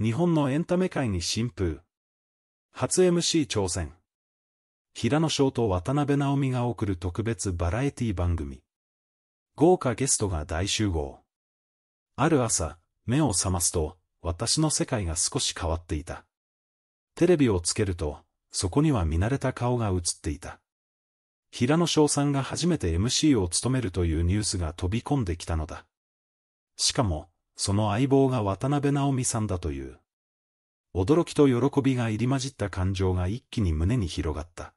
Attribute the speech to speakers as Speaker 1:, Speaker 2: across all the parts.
Speaker 1: 日本のエンタメ界に新風。初 MC 挑戦。平野翔と渡辺直美が送る特別バラエティ番組。豪華ゲストが大集合。ある朝、目を覚ますと、私の世界が少し変わっていた。テレビをつけると、そこには見慣れた顔が映っていた。平野翔さんが初めて MC を務めるというニュースが飛び込んできたのだ。しかも、その相棒が渡辺直美さんだという。驚きと喜びが入り混じった感情が一気に胸に広がった。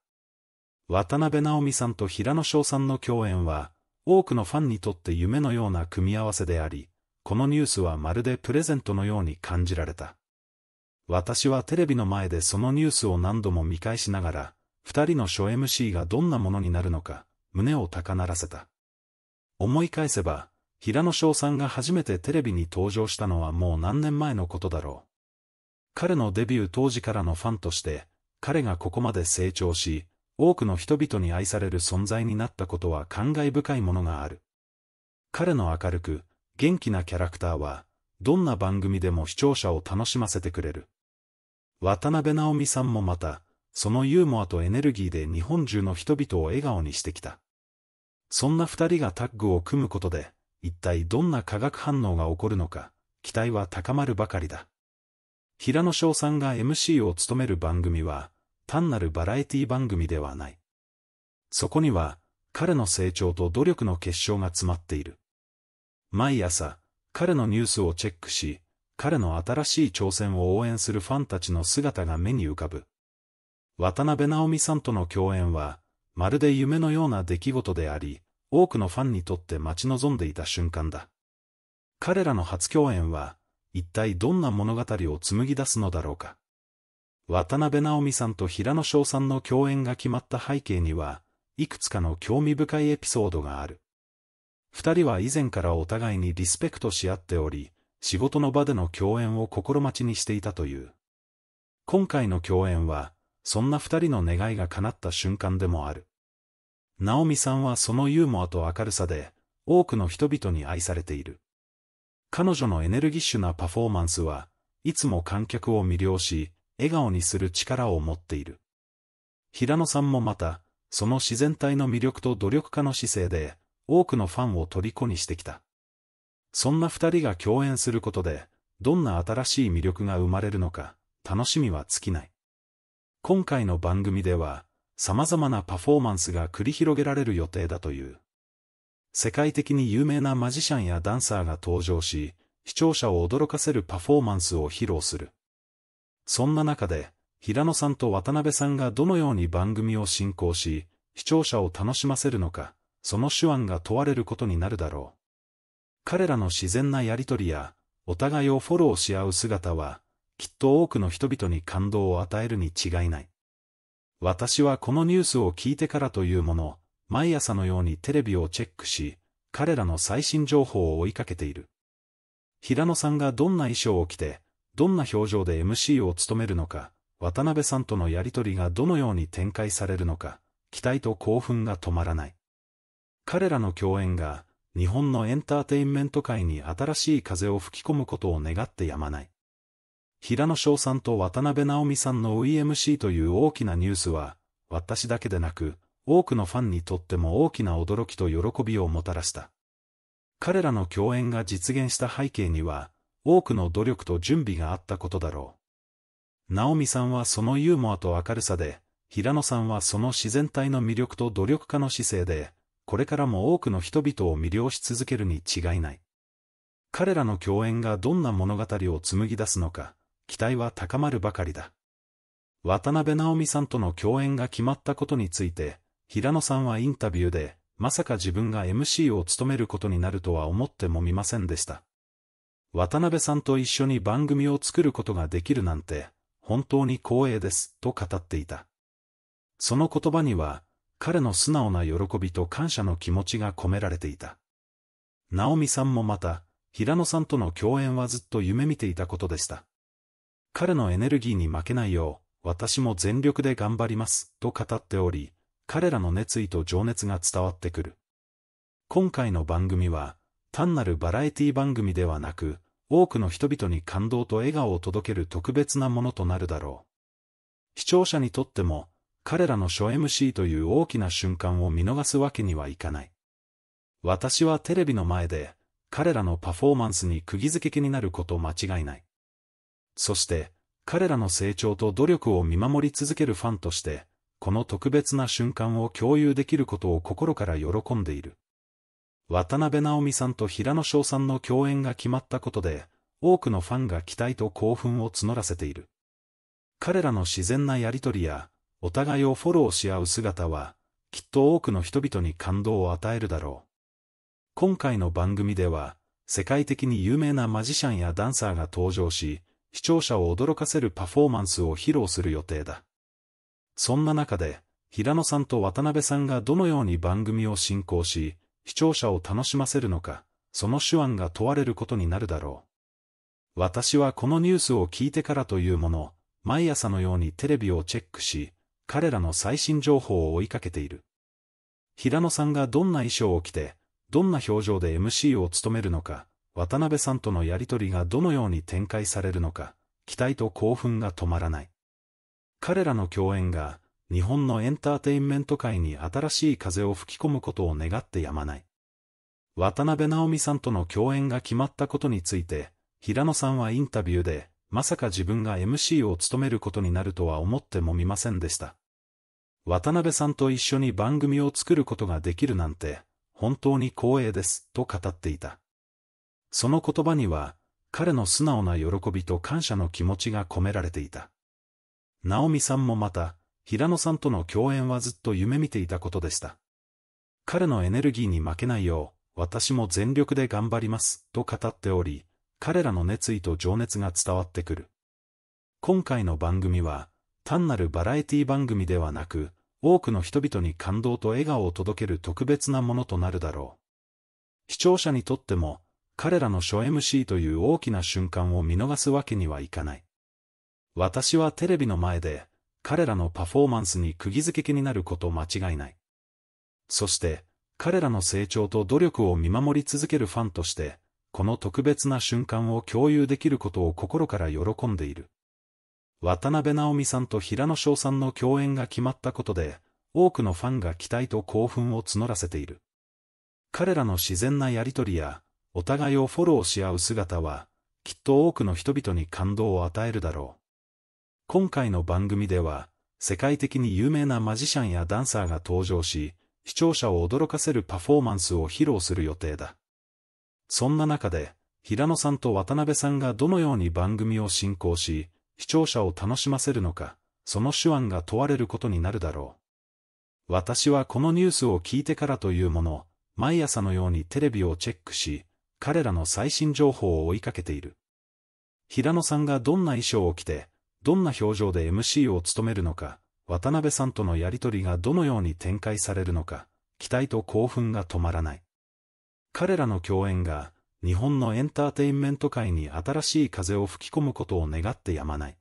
Speaker 1: 渡辺直美さんと平野翔さんの共演は、多くのファンにとって夢のような組み合わせであり、このニュースはまるでプレゼントのように感じられた。私はテレビの前でそのニュースを何度も見返しながら、二人の初 MC がどんなものになるのか、胸を高鳴らせた。思い返せば、平野翔さんが初めてテレビに登場したのはもう何年前のことだろう。彼のデビュー当時からのファンとして、彼がここまで成長し、多くの人々に愛される存在になったことは感慨深いものがある。彼の明るく、元気なキャラクターは、どんな番組でも視聴者を楽しませてくれる。渡辺直美さんもまた、そのユーモアとエネルギーで日本中の人々を笑顔にしてきた。そんな二人がタッグを組むことで、一体どんな化学反応が起こるのか、期待は高まるばかりだ。平野翔さんが MC を務める番組は、単なるバラエティ番組ではない。そこには、彼の成長と努力の結晶が詰まっている。毎朝、彼のニュースをチェックし、彼の新しい挑戦を応援するファンたちの姿が目に浮かぶ。渡辺直美さんとの共演は、まるで夢のような出来事であり、多くのファンにとって待ち望んでいた瞬間だ。彼らの初共演は、一体どんな物語を紡ぎ出すのだろうか。渡辺直美さんと平野翔さんの共演が決まった背景には、いくつかの興味深いエピソードがある。二人は以前からお互いにリスペクトし合っており、仕事の場での共演を心待ちにしていたという。今回の共演は、そんな二人の願いが叶った瞬間でもある。ナオミさんはそのユーモアと明るさで、多くの人々に愛されている。彼女のエネルギッシュなパフォーマンスは、いつも観客を魅了し、笑顔にする力を持っている。平野さんもまた、その自然体の魅力と努力家の姿勢で、多くのファンを虜にしてきた。そんな二人が共演することで、どんな新しい魅力が生まれるのか、楽しみは尽きない。今回の番組では、様々なパフォーマンスが繰り広げられる予定だという。世界的に有名なマジシャンやダンサーが登場し、視聴者を驚かせるパフォーマンスを披露する。そんな中で、平野さんと渡辺さんがどのように番組を進行し、視聴者を楽しませるのか、その手腕が問われることになるだろう。彼らの自然なやりとりや、お互いをフォローし合う姿は、きっと多くの人々に感動を与えるに違いない。私はこのニュースを聞いてからというもの、毎朝のようにテレビをチェックし、彼らの最新情報を追いかけている。平野さんがどんな衣装を着て、どんな表情で MC を務めるのか、渡辺さんとのやりとりがどのように展開されるのか、期待と興奮が止まらない。彼らの共演が、日本のエンターテインメント界に新しい風を吹き込むことを願ってやまない。平野翔さんと渡辺直美さんの OEMC という大きなニュースは、私だけでなく、多くのファンにとっても大きな驚きと喜びをもたらした。彼らの共演が実現した背景には、多くの努力と準備があったことだろう。直美さんはそのユーモアと明るさで、平野さんはその自然体の魅力と努力家の姿勢で、これからも多くの人々を魅了し続けるに違いない。彼らの共演がどんな物語を紡ぎ出すのか、期待は高まるばかりだ。渡辺直美さんとの共演が決まったことについて、平野さんはインタビューで、まさか自分が MC を務めることになるとは思ってもみませんでした。渡辺さんと一緒に番組を作ることができるなんて、本当に光栄です、と語っていた。その言葉には、彼の素直な喜びと感謝の気持ちが込められていた。直美さんもまた、平野さんとの共演はずっと夢見ていたことでした。彼のエネルギーに負けないよう、私も全力で頑張ります、と語っており、彼らの熱意と情熱が伝わってくる。今回の番組は、単なるバラエティ番組ではなく、多くの人々に感動と笑顔を届ける特別なものとなるだろう。視聴者にとっても、彼らの初 MC という大きな瞬間を見逃すわけにはいかない。私はテレビの前で、彼らのパフォーマンスに釘付けになること間違いない。そして、彼らの成長と努力を見守り続けるファンとして、この特別な瞬間を共有できることを心から喜んでいる。渡辺直美さんと平野翔さんの共演が決まったことで、多くのファンが期待と興奮を募らせている。彼らの自然なやりとりや、お互いをフォローし合う姿は、きっと多くの人々に感動を与えるだろう。今回の番組では、世界的に有名なマジシャンやダンサーが登場し、視聴者を驚かせるパフォーマンスを披露する予定だ。そんな中で、平野さんと渡辺さんがどのように番組を進行し、視聴者を楽しませるのか、その手腕が問われることになるだろう。私はこのニュースを聞いてからというもの、毎朝のようにテレビをチェックし、彼らの最新情報を追いかけている。平野さんがどんな衣装を着て、どんな表情で MC を務めるのか、渡辺さんとのやりとりがどのように展開されるのか、期待と興奮が止まらない。彼らの共演が、日本のエンターテインメント界に新しい風を吹き込むことを願ってやまない。渡辺直美さんとの共演が決まったことについて、平野さんはインタビューで、まさか自分が MC を務めることになるとは思ってもみませんでした。渡辺さんと一緒に番組を作ることができるなんて、本当に光栄です、と語っていた。その言葉には、彼の素直な喜びと感謝の気持ちが込められていた。ナオミさんもまた、平野さんとの共演はずっと夢見ていたことでした。彼のエネルギーに負けないよう、私も全力で頑張ります、と語っており、彼らの熱意と情熱が伝わってくる。今回の番組は、単なるバラエティ番組ではなく、多くの人々に感動と笑顔を届ける特別なものとなるだろう。視聴者にとっても、彼らの初 MC という大きな瞬間を見逃すわけにはいかない。私はテレビの前で、彼らのパフォーマンスに釘付けになること間違いない。そして、彼らの成長と努力を見守り続けるファンとして、この特別な瞬間を共有できることを心から喜んでいる。渡辺直美さんと平野翔さんの共演が決まったことで、多くのファンが期待と興奮を募らせている。彼らの自然なやりとりや、お互いをフォローし合う姿は、きっと多くの人々に感動を与えるだろう。今回の番組では、世界的に有名なマジシャンやダンサーが登場し、視聴者を驚かせるパフォーマンスを披露する予定だ。そんな中で、平野さんと渡辺さんがどのように番組を進行し、視聴者を楽しませるのか、その手腕が問われることになるだろう。私はこのニュースを聞いてからというもの、毎朝のようにテレビをチェックし、彼らの最新情報を追いかけている。平野さんがどんな衣装を着て、どんな表情で MC を務めるのか、渡辺さんとのやりとりがどのように展開されるのか、期待と興奮が止まらない。彼らの共演が、日本のエンターテインメント界に新しい風を吹き込むことを願ってやまない。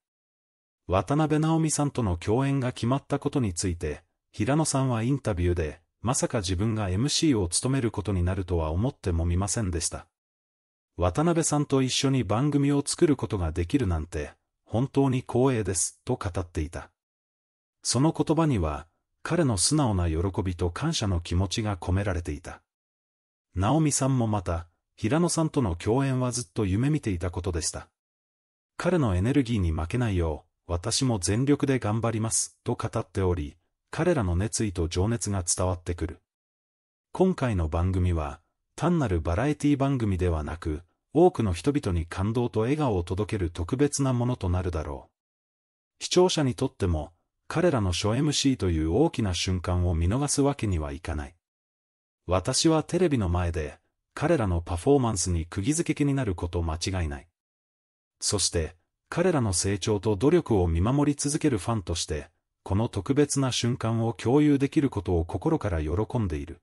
Speaker 1: 渡辺直美さんとの共演が決まったことについて、平野さんはインタビューで、まさか自分が MC を務めることになるとは思ってもみませんでした。渡辺さんと一緒に番組を作ることができるなんて、本当に光栄です、と語っていた。その言葉には、彼の素直な喜びと感謝の気持ちが込められていた。直美さんもまた、平野さんとの共演はずっと夢見ていたことでした。彼のエネルギーに負けないよう、私も全力で頑張ります、と語っており、彼らの熱意と情熱が伝わってくる。今回の番組は、単なるバラエティ番組ではなく、多くの人々に感動と笑顔を届ける特別なものとなるだろう。視聴者にとっても、彼らの初 MC という大きな瞬間を見逃すわけにはいかない。私はテレビの前で、彼らのパフォーマンスに釘付けになること間違いない。そして、彼らの成長と努力を見守り続けるファンとして、この特別な瞬間を共有できることを心から喜んでいる。